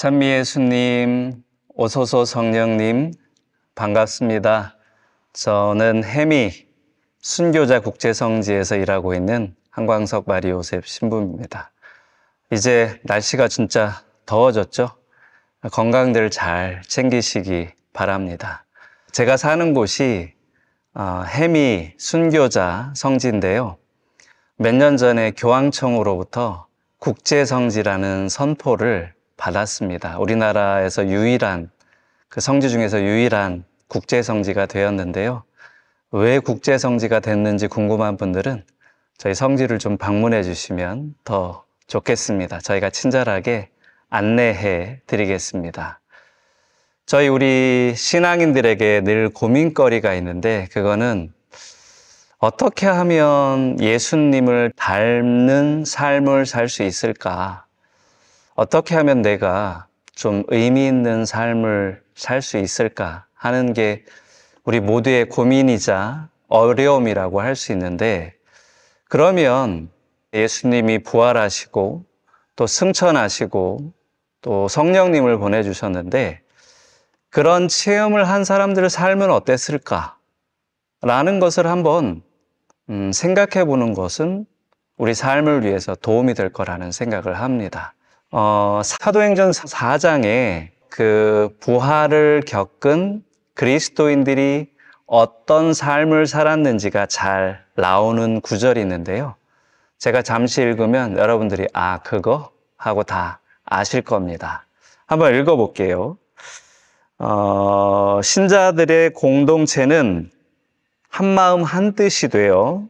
찬미 예수님, 오소서 성령님, 반갑습니다. 저는 해미 순교자 국제성지에서 일하고 있는 한광석 마리오셉 신부입니다. 이제 날씨가 진짜 더워졌죠? 건강들 잘 챙기시기 바랍니다. 제가 사는 곳이 어, 해미 순교자 성지인데요. 몇 년 전에 교황청으로부터 국제성지라는 선포를 받았습니다. 우리나라에서 유일한 그 성지 중에서 유일한 국제 성지가 되었는데요. 왜 국제 성지가 됐는지 궁금한 분들은 저희 성지를 좀 방문해 주시면 더 좋겠습니다. 저희가 친절하게 안내해 드리겠습니다. 저희 우리 신앙인들에게 늘 고민거리가 있는데 그거는 어떻게 하면 예수님을 닮는 삶을 살 수 있을까? 어떻게 하면 내가 좀 의미 있는 삶을 살 수 있을까 하는 게 우리 모두의 고민이자 어려움이라고 할 수 있는데 그러면 예수님이 부활하시고 또 승천하시고 또 성령님을 보내주셨는데 그런 체험을 한 사람들의 삶은 어땠을까? 라는 것을 한번 음, 생각해 보는 것은 우리 삶을 위해서 도움이 될 거라는 생각을 합니다. 어, 사도행전 4장에 그부활을 겪은 그리스도인들이 어떤 삶을 살았는지가 잘 나오는 구절이 있는데요. 제가 잠시 읽으면 여러분들이 아, 그거? 하고 다 아실 겁니다. 한번 읽어볼게요. 어, 신자들의 공동체는 한마음 한뜻이 되어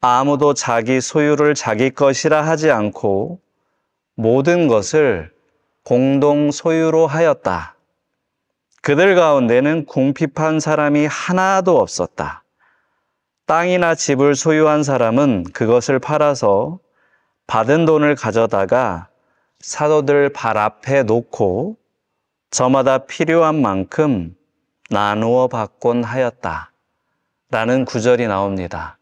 아무도 자기 소유를 자기 것이라 하지 않고 모든 것을 공동 소유로 하였다. 그들 가운데는 궁핍한 사람이 하나도 없었다. 땅이나 집을 소유한 사람은 그것을 팔아서 받은 돈을 가져다가 사도들 발 앞에 놓고 저마다 필요한 만큼 나누어 받곤 하였다. 라는 구절이 나옵니다.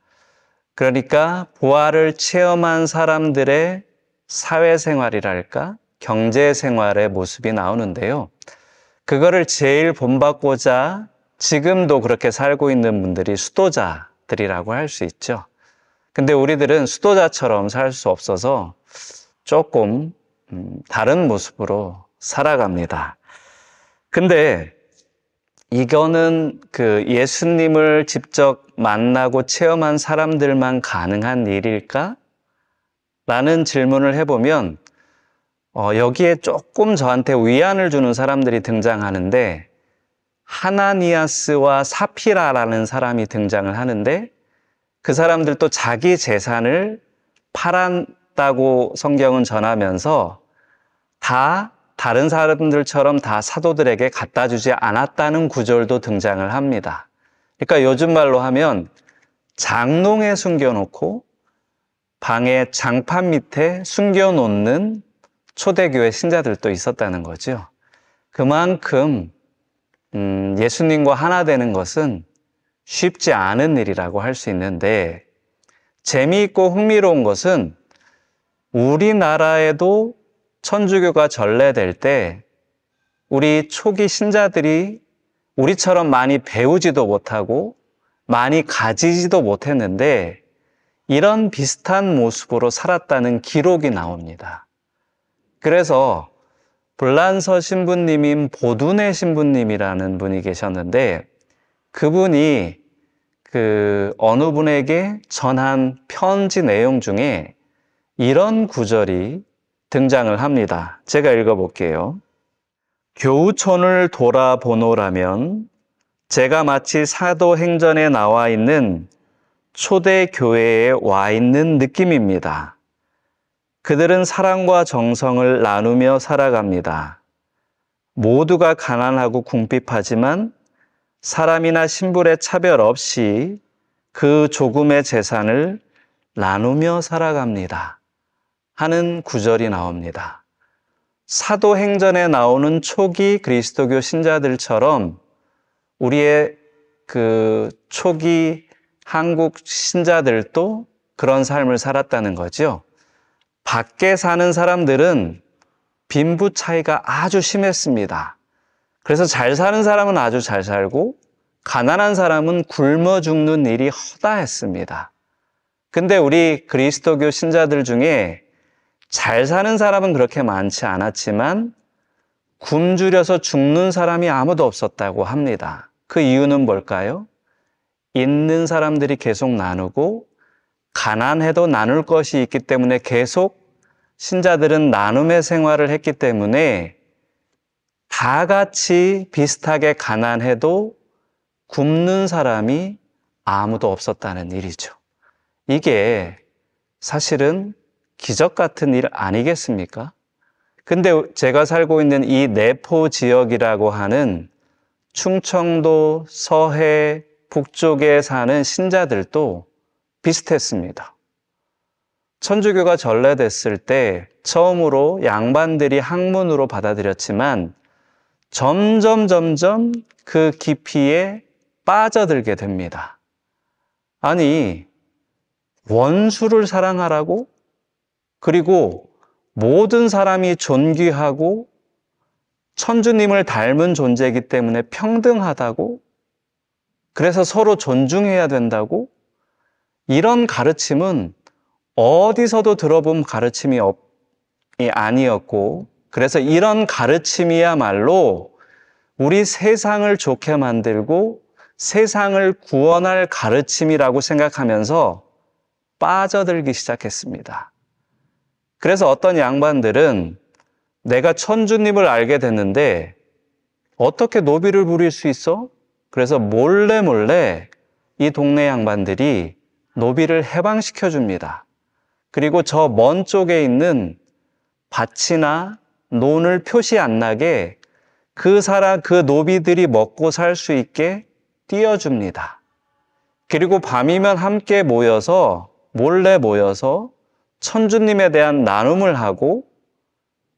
그러니까 부활을 체험한 사람들의 사회생활이랄까 경제생활의 모습이 나오는데요. 그거를 제일 본받고자 지금도 그렇게 살고 있는 분들이 수도자들이라고 할 수 있죠. 근데 우리들은 수도자처럼 살 수 없어서 조금 음, 다른 모습으로 살아갑니다. 근데 이거는 그 예수님을 직접 만나고 체험한 사람들만 가능한 일일까? 라는 질문을 해보면 어, 여기에 조금 저한테 위안을 주는 사람들이 등장하는데 하나니아스와 사피라라는 사람이 등장을 하는데 그 사람들도 자기 재산을 팔았다고 성경은 전하면서 다 다른 사람들처럼 다 사도들에게 갖다 주지 않았다는 구절도 등장을 합니다. 그러니까 요즘 말로 하면 장롱에 숨겨놓고 방의 장판 밑에 숨겨놓는 초대교회 신자들도 있었다는 거죠. 그만큼 음, 예수님과 하나 되는 것은 쉽지 않은 일이라고 할 수 있는데 재미있고 흥미로운 것은 우리나라에도 천주교가 전래될 때 우리 초기 신자들이 우리처럼 많이 배우지도 못하고 많이 가지지도 못했는데 이런 비슷한 모습으로 살았다는 기록이 나옵니다. 그래서 불란서 신부님인 보두네 신부님이라는 분이 계셨는데 그분이 그 어느 분에게 전한 편지 내용 중에 이런 구절이 등장을 합니다. 제가 읽어볼게요. 교우촌을 돌아보노라면 제가 마치 사도행전에 나와 있는 초대 교회에 와 있는 느낌입니다. 그들은 사랑과 정성을 나누며 살아갑니다. 모두가 가난하고 궁핍하지만 사람이나 신불의 차별 없이 그 조금의 재산을 나누며 살아갑니다. 하는 구절이 나옵니다. 사도행전에 나오는 초기 그리스도교 신자들처럼 우리의 그 초기 한국 신자들도 그런 삶을 살았다는 거지요. 밖에 사는 사람들은 빈부 차이가 아주 심했습니다. 그래서 잘 사는 사람은 아주 잘 살고 가난한 사람은 굶어 죽는 일이 허다했습니다. 근데 우리 그리스도교 신자들 중에 잘 사는 사람은 그렇게 많지 않았지만 굶주려서 죽는 사람이 아무도 없었다고 합니다. 그 이유는 뭘까요? 있는 사람들이 계속 나누고 가난해도 나눌 것이 있기 때문에 계속 신자들은 나눔의 생활을 했기 때문에 다 같이 비슷하게 가난해도 굶는 사람이 아무도 없었다는 일이죠. 이게 사실은 기적 같은 일 아니겠습니까? 근데 제가 살고 있는 이 내포 지역이라고 하는 충청도, 서해, 북쪽에 사는 신자들도 비슷했습니다. 천주교가 전래됐을 때 처음으로 양반들이 학문으로 받아들였지만 점점 점점 그 깊이에 빠져들게 됩니다. 아니, 원수를 사랑하라고? 그리고 모든 사람이 존귀하고 천주님을 닮은 존재이기 때문에 평등하다고? 그래서 서로 존중해야 된다고? 이런 가르침은 어디서도 들어본 가르침이 없, 아니었고, 그래서 이런 가르침이야말로 우리 세상을 좋게 만들고 세상을 구원할 가르침이라고 생각하면서 빠져들기 시작했습니다. 그래서 어떤 양반들은 내가 천주님을 알게 됐는데 어떻게 노비를 부릴 수 있어? 그래서 몰래 몰래 이 동네 양반들이 노비를 해방시켜 줍니다. 그리고 저 먼 쪽에 있는 밭이나 논을 표시 안 나게 그 사람 그 노비들이 먹고 살 수 있게 띄워줍니다. 그리고 밤이면 함께 모여서 몰래 모여서 천주님에 대한 나눔을 하고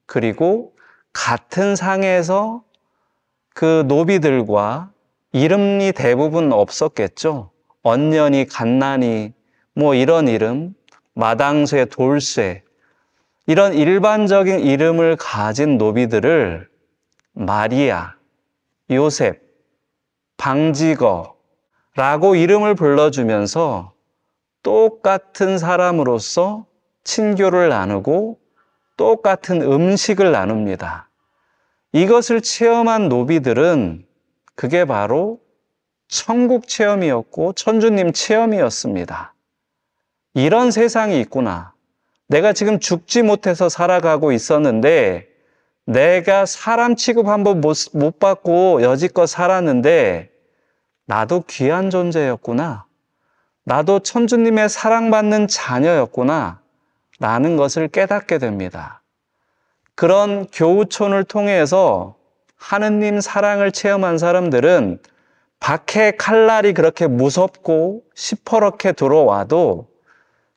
그리고 같은 상에서 그 노비들과 이름이 대부분 없었겠죠. 언년이, 갓난이, 뭐 이런 이름, 마당쇠, 돌쇠, 이런 일반적인 이름을 가진 노비들을 마리아, 요셉, 방지거라고 이름을 불러주면서 똑같은 사람으로서 친교를 나누고 똑같은 음식을 나눕니다. 이것을 체험한 노비들은 그게 바로 천국 체험이었고 천주님 체험이었습니다. 이런 세상이 있구나. 내가 지금 죽지 못해서 살아가고 있었는데 내가 사람 취급 한번 못, 못 받고 여지껏 살았는데 나도 귀한 존재였구나. 나도 천주님의 사랑받는 자녀였구나. 라는 것을 깨닫게 됩니다. 그런 교우촌을 통해서 하느님 사랑을 체험한 사람들은 박해 칼날이 그렇게 무섭고 시퍼렇게 들어와도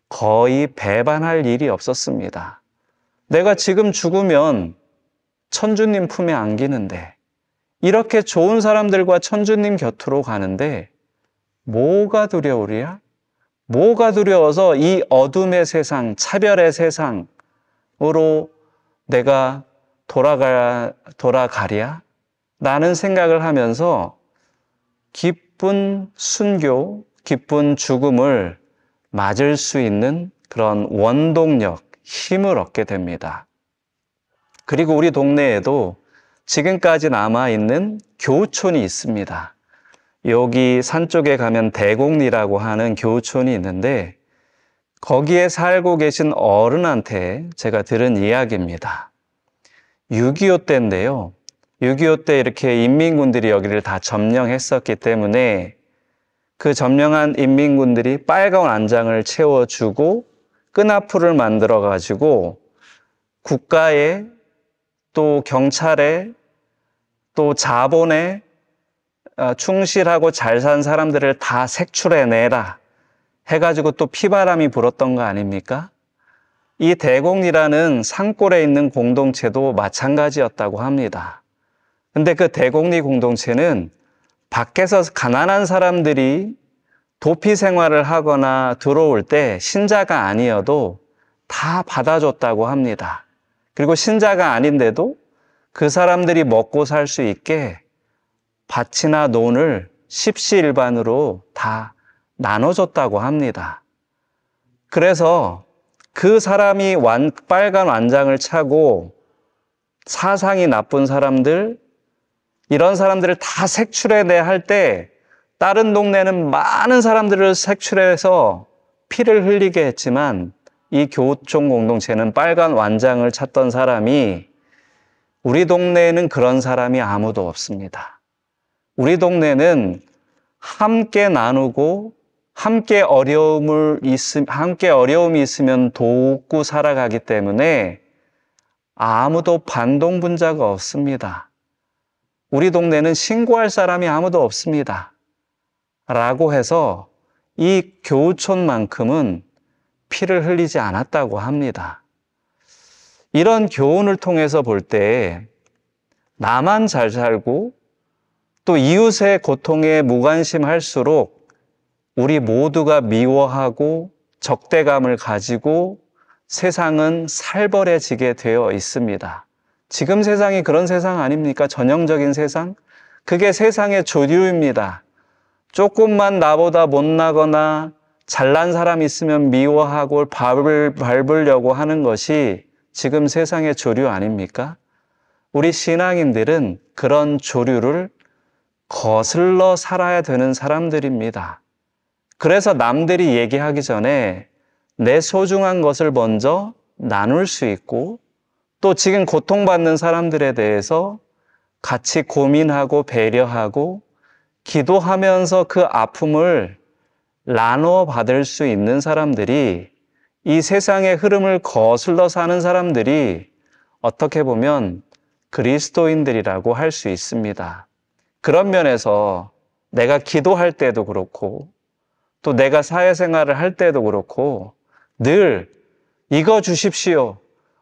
거의 배반할 일이 없었습니다. 내가 지금 죽으면 천주님 품에 안기는데 이렇게 좋은 사람들과 천주님 곁으로 가는데 뭐가 두려우랴? 뭐가 두려워서 이 어둠의 세상, 차별의 세상으로 내가 돌아가, 돌아가랴? 라는 생각을 하면서 기쁜 순교, 기쁜 죽음을 맞을 수 있는 그런 원동력, 힘을 얻게 됩니다. 그리고 우리 동네에도 지금까지 남아있는 교촌이 있습니다. 여기 산 쪽에 가면 대곡리라고 하는 교촌이 있는데 거기에 살고 계신 어른한테 제가 들은 이야기입니다. 6.25 때인데요. 6.25 때 이렇게 인민군들이 여기를 다 점령했었기 때문에 그 점령한 인민군들이 빨간 안장을 채워주고 끈아풀을 만들어 가지고 국가에 또 경찰에 또 자본에 어, 충실하고 잘 산 사람들을 다 색출해내라 해가지고 또 피바람이 불었던 거 아닙니까? 이 대공리라는 산골에 있는 공동체도 마찬가지였다고 합니다. 근데 그 대공리 공동체는 밖에서 가난한 사람들이 도피 생활을 하거나 들어올 때 신자가 아니어도 다 받아줬다고 합니다. 그리고 신자가 아닌데도 그 사람들이 먹고 살 수 있게 밭이나 논을 십시일반으로 다 나눠줬다고 합니다. 그래서 그 사람이 완, 빨간 완장을 차고 사상이 나쁜 사람들, 이런 사람들을 다 색출해내 할 때 다른 동네는 많은 사람들을 색출해서 피를 흘리게 했지만 이 교우촌 공동체는 빨간 완장을 찾던 사람이 우리 동네에는 그런 사람이 아무도 없습니다. 우리 동네는 함께 나누고 함께 어려움을 있음, 함께 어려움이 있으면 돕고 살아가기 때문에 아무도 반동분자가 없습니다. 우리 동네는 신고할 사람이 아무도 없습니다. 라고 해서 이교촌만큼은 피를 흘리지 않았다고 합니다. 이런 교훈을 통해서 볼 때 나만 잘 살고 또 이웃의 고통에 무관심할수록 우리 모두가 미워하고 적대감을 가지고 세상은 살벌해지게 되어 있습니다. 지금 세상이 그런 세상 아닙니까? 전형적인 세상? 그게 세상의 조류입니다. 조금만 나보다 못나거나 잘난 사람 있으면 미워하고 밥을 밟으려고 하는 것이 지금 세상의 조류 아닙니까? 우리 신앙인들은 그런 조류를 거슬러 살아야 되는 사람들입니다. 그래서 남들이 얘기하기 전에 내 소중한 것을 먼저 나눌 수 있고 또 지금 고통받는 사람들에 대해서 같이 고민하고 배려하고 기도하면서 그 아픔을 나눠 받을 수 있는 사람들이 이 세상의 흐름을 거슬러 사는 사람들이 어떻게 보면 그리스도인들이라고 할 수 있습니다. 그런 면에서 내가 기도할 때도 그렇고 또 내가 사회생활을 할 때도 그렇고 늘 이거 주십시오.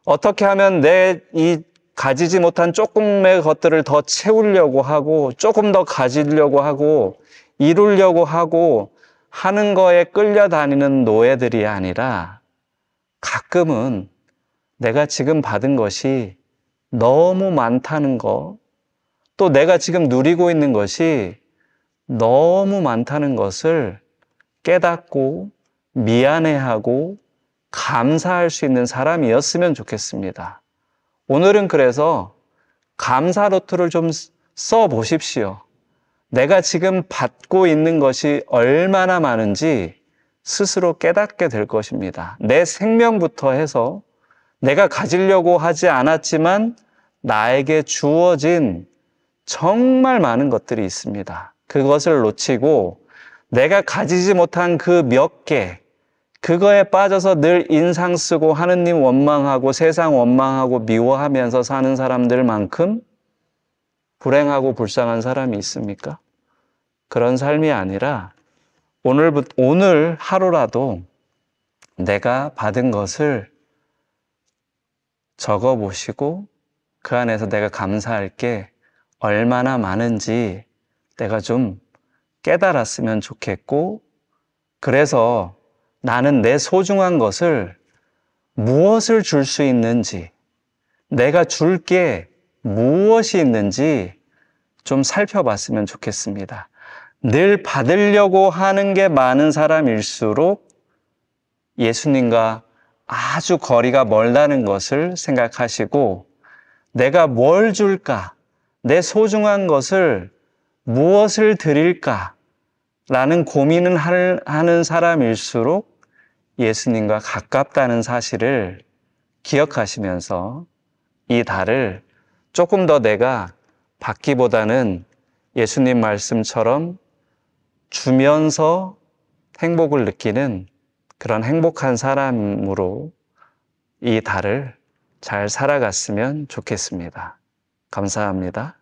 어떻게 하면 내 이 가지지 못한 조금의 것들을 더 채우려고 하고 조금 더 가지려고 하고 이루려고 하고 하는 거에 끌려다니는 노예들이 아니라 가끔은 내가 지금 받은 것이 너무 많다는 거, 또 내가 지금 누리고 있는 것이 너무 많다는 것을 깨닫고 미안해하고 감사할 수 있는 사람이었으면 좋겠습니다. 오늘은 그래서 감사 노트를 좀 써 보십시오. 내가 지금 받고 있는 것이 얼마나 많은지 스스로 깨닫게 될 것입니다. 내 생명부터 해서 내가 가지려고 하지 않았지만 나에게 주어진 정말 많은 것들이 있습니다. 그것을 놓치고 내가 가지지 못한 그 몇 개, 그거에 빠져서 늘 인상 쓰고 하느님 원망하고 세상 원망하고 미워하면서 사는 사람들만큼 불행하고 불쌍한 사람이 있습니까? 그런 삶이 아니라 오늘, 오늘 하루라도 내가 받은 것을 적어 보시고 그 안에서 내가 감사할 게 얼마나 많은지 내가 좀 깨달았으면 좋겠고, 그래서 나는 내 소중한 것을 무엇을 줄 수 있는지, 내가 줄 게 무엇이 있는지 좀 살펴봤으면 좋겠습니다. 늘 받으려고 하는 게 많은 사람일수록 예수님과 아주 거리가 멀다는 것을 생각하시고 내가 뭘 줄까? 내 소중한 것을 무엇을 드릴까? 라는 고민을 하는 사람일수록 예수님과 가깝다는 사실을 기억하시면서 이 달을 조금 더 내가 받기보다는 예수님 말씀처럼 주면서 행복을 느끼는 그런 행복한 사람으로 이 달을 잘 살아갔으면 좋겠습니다. 감사합니다.